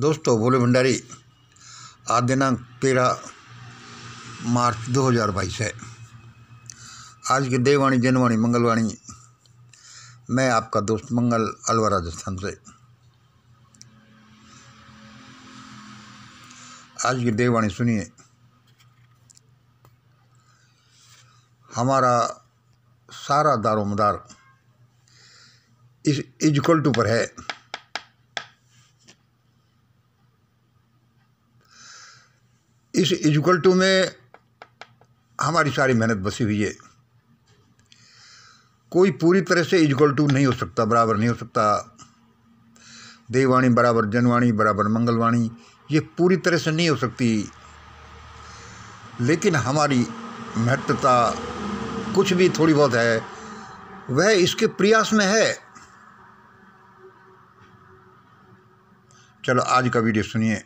दोस्तों भोले भंडारी आज दिनांक तेरह मार्च 2022 है आज की देववाणी जनवाणी मंगलवाणी मैं आपका दोस्त मंगल अलवर राजस्थान से आज की देववाणी सुनिए हमारा सारा दारोमदार इस इजक्वल टू पर है इस इजकल टू में हमारी सारी मेहनत बसी हुई है कोई पूरी तरह से इजकल टू नहीं हो सकता बराबर नहीं हो सकता देववाणी बराबर जनवाणी बराबर मंगलवाणी ये पूरी तरह से नहीं हो सकती लेकिन हमारी महत्वता कुछ भी थोड़ी बहुत है वह इसके प्रयास में है चलो आज का वीडियो सुनिए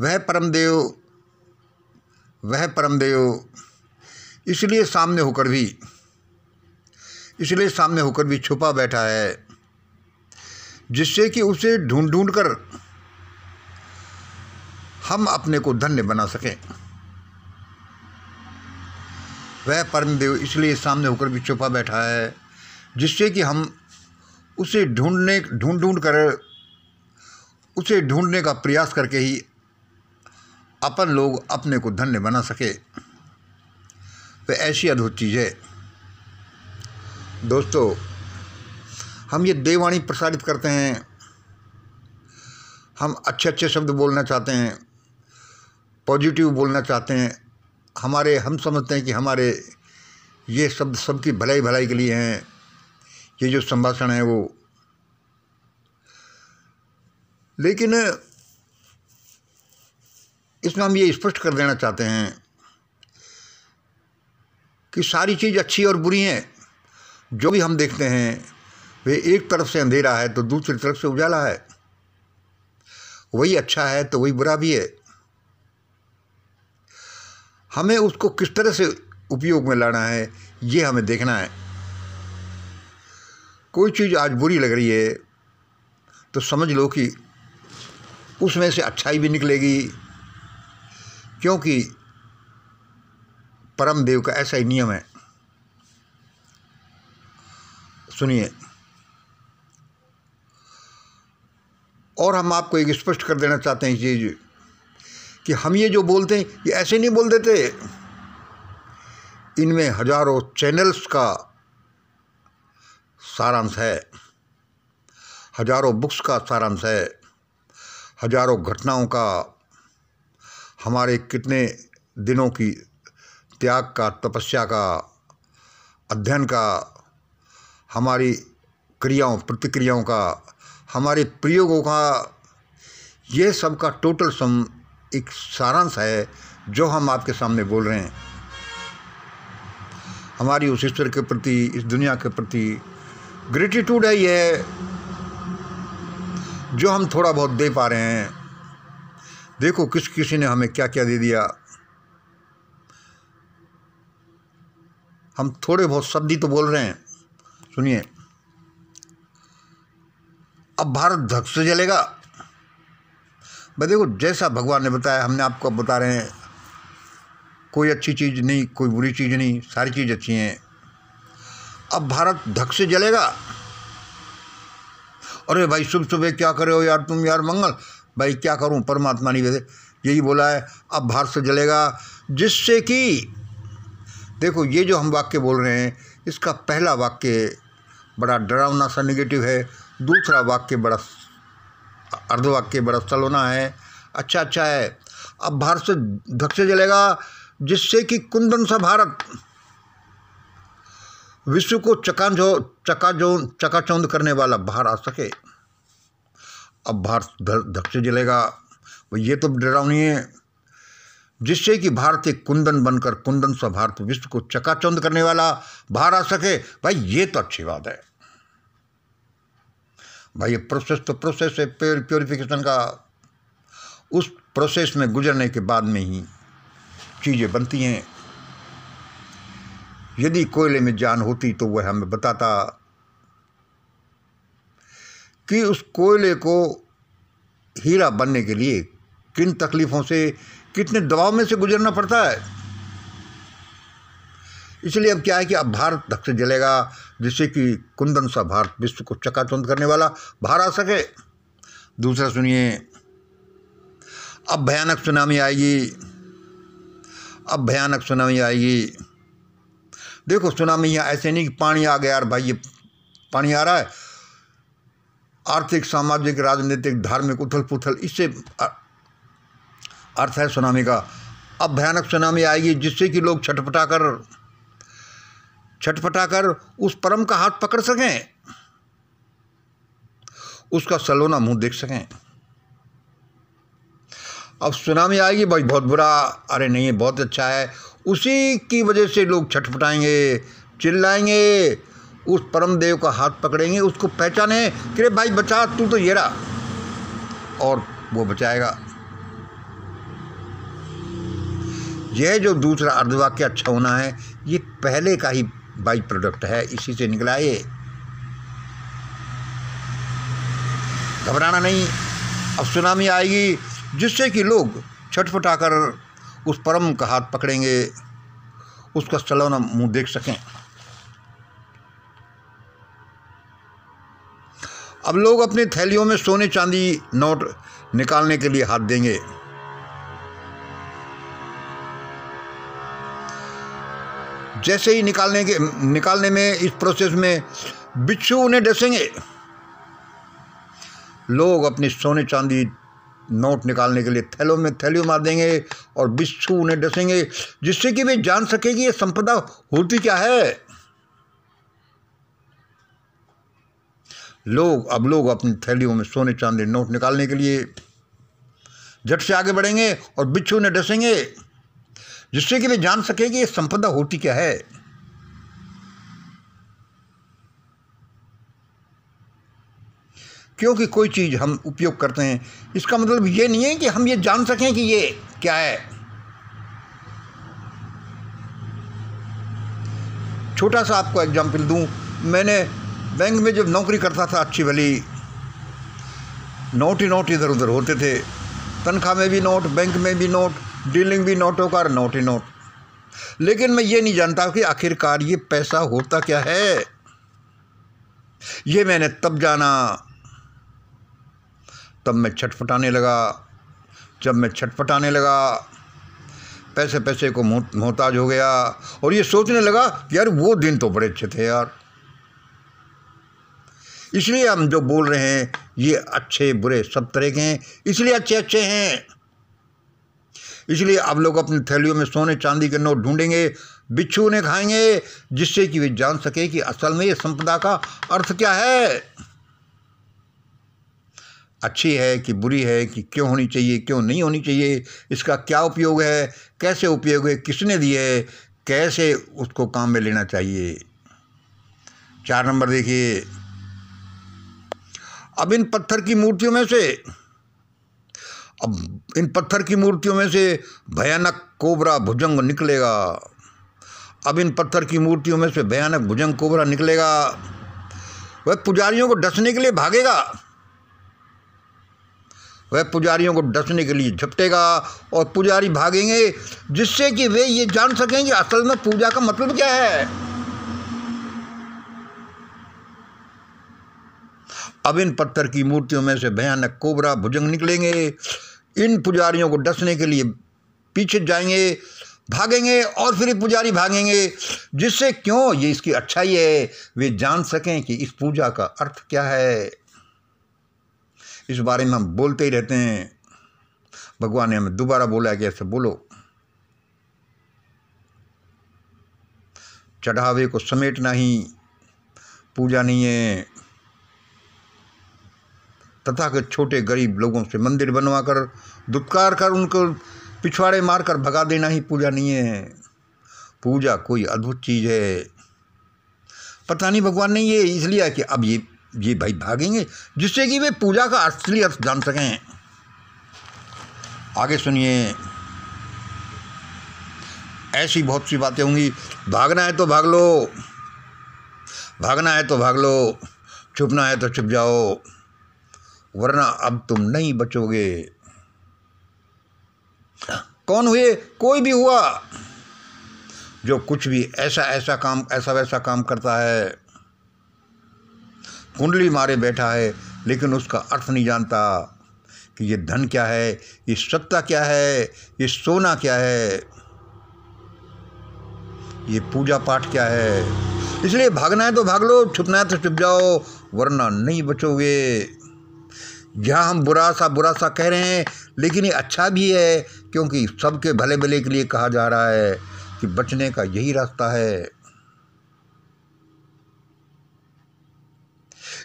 वह परमदेव वह परमदेव इसलिए सामने होकर भी इसलिए सामने होकर भी छुपा बैठा है जिससे कि उसे ढूंढ ढूंढ कर हम अपने को धन्य बना सकें वह परमदेव इसलिए सामने होकर भी छुपा बैठा है जिससे कि हम उसे ढूंढने ढूंढ ढूंढ कर उसे ढूंढने का प्रयास करके ही अपन लोग अपने को धन्य बना सके वह तो ऐसी अद्भुत चीज़ है दोस्तों हम ये देववाणी प्रसारित करते हैं हम अच्छे अच्छे शब्द बोलना चाहते हैं पॉजिटिव बोलना चाहते हैं हमारे हम समझते हैं कि हमारे ये शब्द सबकी भलाई भलाई के लिए हैं ये जो संभाषण है वो लेकिन इसमें हम ये स्पष्ट कर देना चाहते हैं कि सारी चीज़ अच्छी और बुरी हैं जो भी हम देखते हैं वे एक तरफ से अंधेरा है तो दूसरी तरफ से उजाला है वही अच्छा है तो वही बुरा भी है हमें उसको किस तरह से उपयोग में लाना है ये हमें देखना है कोई चीज़ आज बुरी लग रही है तो समझ लो कि उसमें से अच्छाई भी निकलेगी क्योंकि परम देव का ऐसा ही नियम है सुनिए और हम आपको एक स्पष्ट कर देना चाहते हैं चीज़ कि हम ये जो बोलते हैं ये ऐसे नहीं बोल देते इनमें हजारों चैनल्स का सारांश है हजारों बुक्स का सारांश है हजारों घटनाओं का हमारे कितने दिनों की त्याग का तपस्या का अध्ययन का हमारी क्रियाओं प्रतिक्रियाओं का हमारे प्रयोगों का ये सब का टोटल सम एक सारांश है जो हम आपके सामने बोल रहे हैं हमारी उस ईश्वर के प्रति इस दुनिया के प्रति ग्रेटिट्यूड है ये जो हम थोड़ा बहुत दे पा रहे हैं देखो किस किसी ने हमें क्या क्या दे दिया हम थोड़े बहुत शब्द ही तो बोल रहे हैं सुनिए अब भारत धक से जलेगा भाई देखो जैसा भगवान ने बताया हमने आपको अब बता रहे हैं कोई अच्छी चीज़ नहीं कोई बुरी चीज़ नहीं सारी चीज़ अच्छी हैं अब भारत धक से जलेगा अरे भाई सुबह सुबह क्या करे हो यार तुम यार मंगल भाई क्या करूं परमात्मा ने यही बोला है अब भारत से जलेगा जिससे कि देखो ये जो हम वाक्य बोल रहे हैं इसका पहला वाक्य बड़ा डरावना सा निगेटिव है दूसरा वाक्य बड़ा अर्धवाक्य बड़ा सलोना है अच्छा अच्छा है अब भारत से धक्से से जलेगा जिससे कि कुंदन सा भारत विश्व को चकाचौ चकाचौंध चकाचौंध करने वाला बाहर आ सके अब भारत धक्से से जलेगा ये तो डरावनी है जिससे कि भारत एक कुंदन बनकर कुंदन सा भारत विश्व को चकाचौंध करने वाला बाहर आ सके भाई ये तो अच्छी बात है भाई ये प्रोसेस तो प्रोसेस है प्योर प्योरिफिकेशन का उस प्रोसेस में गुजरने के बाद में ही चीज़ें बनती हैं यदि कोयले में जान होती तो वह हमें बताता कि उस कोयले को हीरा बनने के लिए किन तकलीफ़ों से कितने दबाव में से गुजरना पड़ता है इसलिए अब क्या है कि अब भारत धक से जलेगा जिससे कि कुंदन सा भारत विश्व को चकाचौंध करने वाला बाहर आ सके दूसरा सुनिए अब भयानक सुनामी आएगी अब भयानक सुनामी आएगी देखो सुनामी यहाँ ऐसे नहीं कि पानी आ गया यार भाई ये पानी आ रहा है आर्थिक सामाजिक राजनीतिक धार्मिक उथल पुथल इससे अर्थ है सुनामी का अब भयानक सुनामी आएगी जिससे कि लोग छटपटा कर छटपटा कर उस परम का हाथ पकड़ सकें उसका सलोना मुंह देख सकें अब सुनामी आएगी भाई बहुत बुरा अरे नहीं बहुत अच्छा है उसी की वजह से लोग छटपटाएंगे चिल्लाएंगे उस परम देव का हाथ पकड़ेंगे उसको पहचाने कि रे भाई बचा तू तो ये रहा और वो बचाएगा यह जो दूसरा अर्धवाक्य अच्छा होना है ये पहले का ही बाई प्रोडक्ट है इसी से निकला ये घबराना नहीं अब सुनामी आएगी जिससे कि लोग छटपटाकर उस परम का हाथ पकड़ेंगे उसका सलौना मुंह देख सकें अब लोग अपनी थैलियों में सोने चांदी नोट निकालने के लिए हाथ देंगे जैसे ही निकालने के निकालने में इस प्रोसेस में बिच्छू उन्हें डसेंगे लोग अपने सोने चांदी नोट निकालने के लिए थैलों में थैलियों मार देंगे और बिच्छू उन्हें डसेंगे जिससे कि वे जान सके कि ये संपदा होती क्या है लोग अब लोग अपनी थैलियों में सोने चांदी नोट निकालने के लिए झट से आगे बढ़ेंगे और बिच्छू ने डसेंगे जिससे कि वे जान सकें कि ये संपदा होती क्या है क्योंकि कोई चीज़ हम उपयोग करते हैं इसका मतलब ये नहीं है कि हम ये जान सकें कि ये क्या है छोटा सा आपको एग्जाम्पल दूं मैंने बैंक में जब नौकरी करता था अच्छी भली नोट ही नोट इधर उधर होते थे तनख्वाह में भी नोट बैंक में भी नोट डीलिंग भी नोटों का नोट ही नोट लेकिन मैं ये नहीं जानता कि आखिरकार ये पैसा होता क्या है ये मैंने तब जाना तब मैं छटपटाने लगा जब मैं छटपटाने लगा पैसे पैसे को मोहताज हो गया और ये सोचने लगा यार वो दिन तो बड़े अच्छे थे यार इसलिए हम जो बोल रहे हैं ये अच्छे बुरे सब तरह के हैं इसलिए अच्छे अच्छे हैं इसलिए अब लोग अपनी थैलियों में सोने चांदी के नोट ढूंढेंगे बिच्छू उन्हें खाएंगे जिससे कि वे जान सके कि असल में ये संपदा का अर्थ क्या है अच्छी है कि बुरी है कि क्यों होनी चाहिए क्यों नहीं होनी चाहिए इसका क्या उपयोग है कैसे उपयोग है किसने दिए है कैसे उसको काम में लेना चाहिए चार नंबर देखिए अब इन पत्थर की मूर्तियों में से अब इन पत्थर की मूर्तियों में से भयानक कोबरा भुजंग निकलेगा अब इन पत्थर की मूर्तियों में से भयानक भुजंग कोबरा निकलेगा वह पुजारियों को डसने के लिए भागेगा वह पुजारियों को डसने के लिए झपटेगा और पुजारी भागेंगे जिससे कि वे ये जान सकेंगे असल में पूजा का मतलब क्या है अब इन पत्थर की मूर्तियों में से भयानक कोबरा भुजंग निकलेंगे इन पुजारियों को डसने के लिए पीछे जाएंगे भागेंगे और फिर पुजारी भागेंगे जिससे क्यों ये इसकी अच्छाई है वे जान सकें कि इस पूजा का अर्थ क्या है इस बारे में हम बोलते ही रहते हैं भगवान ने हमें दोबारा बोला कि ऐसे बोलो चढ़ावे को समेटना ही पूजा नहीं है तथा के छोटे गरीब लोगों से मंदिर बनवा कर दुत्कार कर उनको पिछवाड़े मार कर भगा देना ही पूजा नहीं है पूजा कोई अद्भुत चीज़ है पता नहीं भगवान ने ये इसलिए कि अब ये ये भाई भागेंगे जिससे कि वे पूजा का असली अर्थ जान सकें आगे सुनिए ऐसी बहुत सी बातें होंगी भागना है तो भाग लो भागना है तो भाग लो छुपना है तो छुप जाओ वरना अब तुम नहीं बचोगे कौन हुए कोई भी हुआ जो कुछ भी ऐसा ऐसा काम ऐसा वैसा काम करता है कुंडली मारे बैठा है लेकिन उसका अर्थ नहीं जानता कि ये धन क्या है ये सत्ता क्या है ये सोना क्या है ये पूजा पाठ क्या है इसलिए भागना है तो भाग लो छुपना है तो छुप जाओ वरना नहीं बचोगे जहाँ हम बुरा सा बुरा सा कह रहे हैं लेकिन ये अच्छा भी है क्योंकि सबके भले भले के लिए कहा जा रहा है कि बचने का यही रास्ता है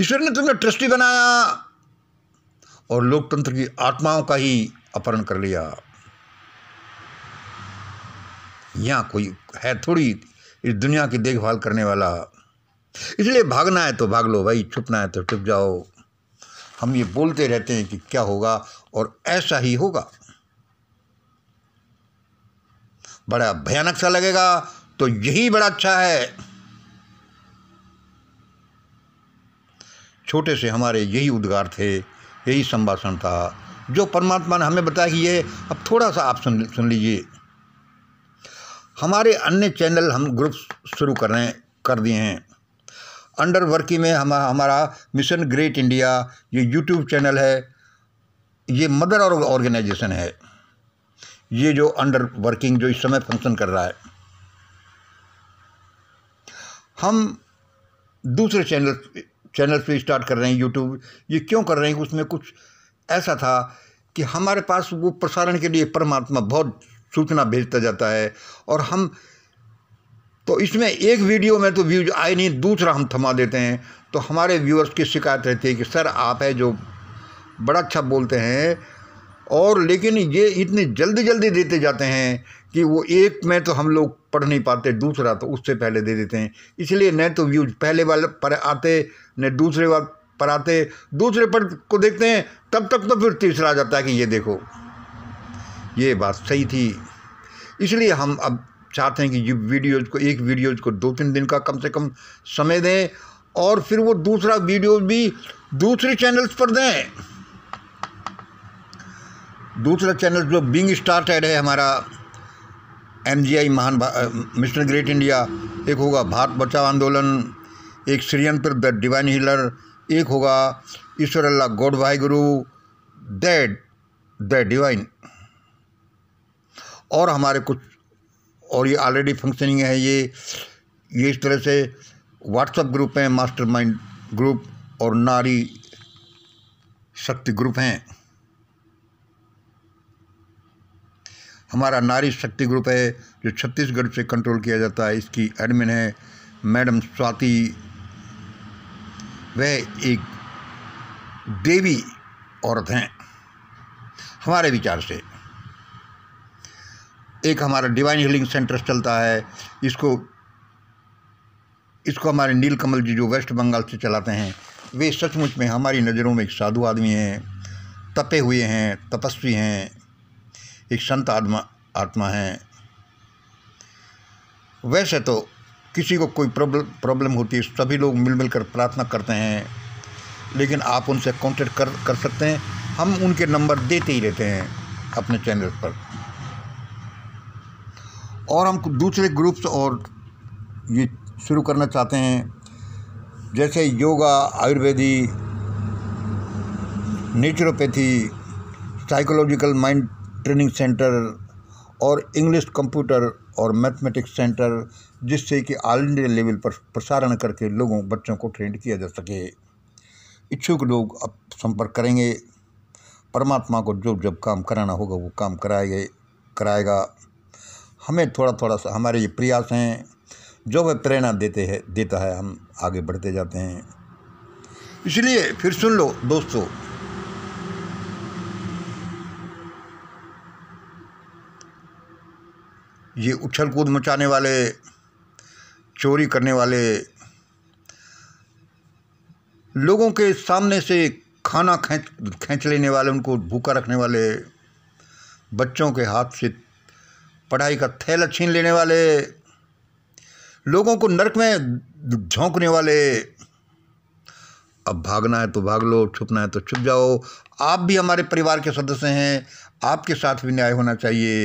ईश्वर ने तुमने ट्रस्टी बनाया और लोकतंत्र की आत्माओं का ही अपहरण कर लिया यहाँ कोई है थोड़ी इस दुनिया की देखभाल करने वाला इसलिए भागना है तो भाग लो भाई छुपना है तो छुप जाओ हम ये बोलते रहते हैं कि क्या होगा और ऐसा ही होगा बड़ा भयानक सा लगेगा तो यही बड़ा अच्छा है छोटे से हमारे यही उद्गार थे यही संभाषण था जो परमात्मा ने हमें बताया कि ये अब थोड़ा सा आप सुन सुन लीजिए हमारे अन्य चैनल हम ग्रुप शुरू कर रहे कर दिए हैं अंडर वर्किंग में हम हमारा मिशन ग्रेट इंडिया ये यूट्यूब चैनल है ये मदर और ऑर्गेनाइजेशन है ये जो अंडर वर्किंग जो इस समय फंक्शन कर रहा है हम दूसरे चैनल चैनल पे स्टार्ट कर रहे हैं यूट्यूब ये क्यों कर रहे हैं उसमें कुछ ऐसा था कि हमारे पास वो प्रसारण के लिए परमात्मा बहुत सूचना भेजता जाता है और हम तो इसमें एक वीडियो में तो व्यूज आए नहीं दूसरा हम थमा देते हैं तो हमारे व्यूअर्स की शिकायत रहती है कि सर आप है जो बड़ा अच्छा बोलते हैं और लेकिन ये इतनी जल्दी जल्दी देते जाते हैं कि वो एक में तो हम लोग पढ़ नहीं पाते दूसरा तो उससे पहले दे देते हैं इसलिए न तो व्यूज पहले वाले पर आते न दूसरे वाले पर आते दूसरे पर को देखते हैं तब तक तो फिर तीसरा आ जाता है कि ये देखो ये बात सही थी इसलिए हम अब चाहते हैं कि ये वीडियोज़ को एक वीडियोज़ को दो तीन दिन का कम से कम समय दें और फिर वो दूसरा वीडियो भी दूसरे चैनल्स पर दें दूसरा चैनल जो बिंग स्टार्टेड है हमारा एम जी आई महान मिस्टर ग्रेट इंडिया एक होगा भारत बचाओ आंदोलन एक श्रीयंत्र द डिवाइन हीलर एक होगा ईश्वर अल्लाह गॉड भाई गुरु दैड द डिवाइन और हमारे कुछ और ये ऑलरेडी फंक्शनिंग है ये ये इस तरह से व्हाट्सअप ग्रुप हैं मास्टरमाइंड ग्रुप और नारी शक्ति ग्रुप हैं हमारा नारी शक्ति ग्रुप है जो छत्तीसगढ़ से कंट्रोल किया जाता है इसकी एडमिन है मैडम स्वाति वह एक देवी औरत हैं हमारे विचार से एक हमारा डिवाइन हीलिंग सेंटर चलता है इसको इसको हमारे नील कमल जी जो वेस्ट बंगाल से चलाते हैं वे सचमुच में हमारी नज़रों में एक साधु आदमी हैं तपे हुए हैं तपस्वी हैं एक संत आत्मा आत्मा हैं वैसे तो किसी को कोई प्रॉब्लम प्रॉब्लम होती है सभी लोग मिल मिल कर प्रार्थना करते हैं लेकिन आप उनसे कांटेक्ट कर कर सकते हैं हम उनके नंबर देते ही रहते हैं अपने चैनल पर और हम दूसरे ग्रुप्स और ये शुरू करना चाहते हैं जैसे योगा आयुर्वेदी naturopathy psychological mind training centre और इंग्लिश कंप्यूटर और मैथमेटिक्स सेंटर जिससे कि ऑल इंडिया लेवल पर प्रसारण करके लोगों बच्चों को ट्रेंड किया जा सके इच्छुक लोग अब संपर्क करेंगे परमात्मा को जो जब काम कराना होगा वो काम कराएंगे कराएगा हमें थोड़ा थोड़ा सा हमारे ये प्रयास हैं जो वह प्रेरणा देते हैं देता है हम आगे बढ़ते जाते हैं इसलिए फिर सुन लो दोस्तों ये उछल कूद मचाने वाले चोरी करने वाले लोगों के सामने से खाना खेच खींच लेने वाले उनको भूखा रखने वाले बच्चों के हाथ से पढ़ाई का थैला छीन लेने वाले लोगों को नरक में झोंकने वाले अब भागना है तो भाग लो छुपना है तो छुप जाओ आप भी हमारे परिवार के सदस्य हैं आपके साथ भी न्याय होना चाहिए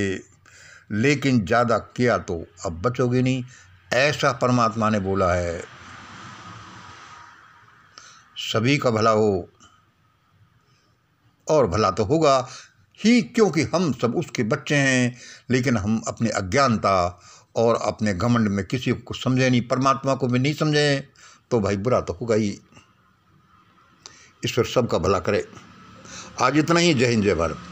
लेकिन ज़्यादा किया तो अब बचोगे नहीं ऐसा परमात्मा ने बोला है सभी का भला हो और भला तो होगा ही क्योंकि हम सब उसके बच्चे हैं लेकिन हम अपने अज्ञानता और अपने घमंड में किसी को समझे नहीं परमात्मा को भी नहीं समझें तो भाई बुरा तो होगा ही ईश्वर सबका भला करे आज इतना ही जय हिंद जय भारत